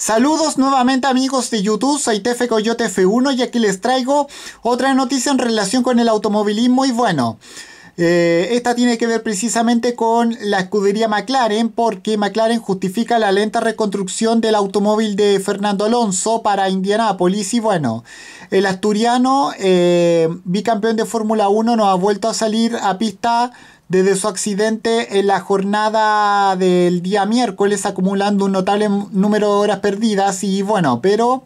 Saludos nuevamente amigos de YouTube, soy TF Coyote F1 y aquí les traigo otra noticia en relación con el automovilismo y bueno... Eh, esta tiene que ver precisamente con la escudería McLaren, porque McLaren justifica la lenta reconstrucción del automóvil de Fernando Alonso para Indianápolis. Y bueno, el asturiano, eh, bicampeón de Fórmula 1, no ha vuelto a salir a pista desde su accidente en la jornada del día miércoles, acumulando un notable número de horas perdidas. Y bueno, pero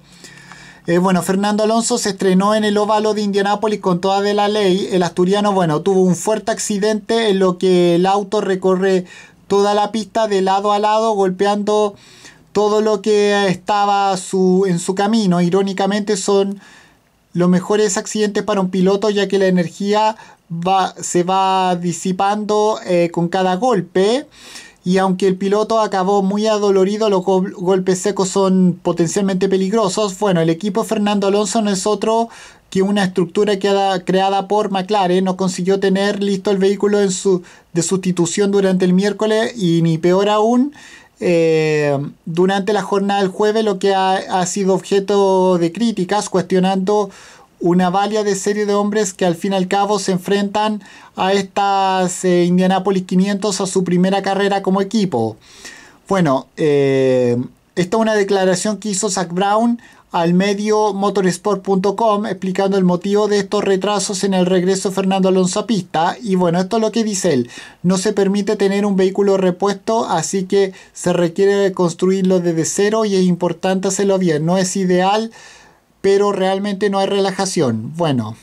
eh, bueno, Fernando Alonso se estrenó en el óvalo de Indianápolis con toda de la ley. El asturiano, bueno, tuvo un fuerte accidente en lo que el auto recorre toda la pista de lado a lado, golpeando todo lo que estaba su, en su camino. Irónicamente son lo mejor es accidente para un piloto ya que la energía va, se va disipando eh, con cada golpe y aunque el piloto acabó muy adolorido, los golpes secos son potencialmente peligrosos. Bueno, el equipo Fernando Alonso no es otro que una estructura creada por McLaren. No consiguió tener listo el vehículo en su, de sustitución durante el miércoles y ni peor aún, eh, durante la jornada del jueves, lo que ha, sido objeto de críticas, cuestionando una valia de serie de hombres que al fin y al cabo se enfrentan a estas eh, Indianápolis Indianapolis 500 a su primera carrera como equipo. Bueno, eh, esta es una declaración que hizo Zach Brown al medio motorsport.com explicando el motivo de estos retrasos en el regreso de Fernando Alonso a pista. Y bueno, esto es lo que dice él. No se permite tener un vehículo repuesto, así que se requiere construirlo desde cero y es importante hacerlo bien. No es ideal, pero realmente no hay relajación. Bueno,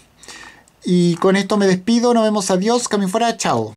y con esto me despido. Nos vemos. Adiós. Camino fuera. Chao.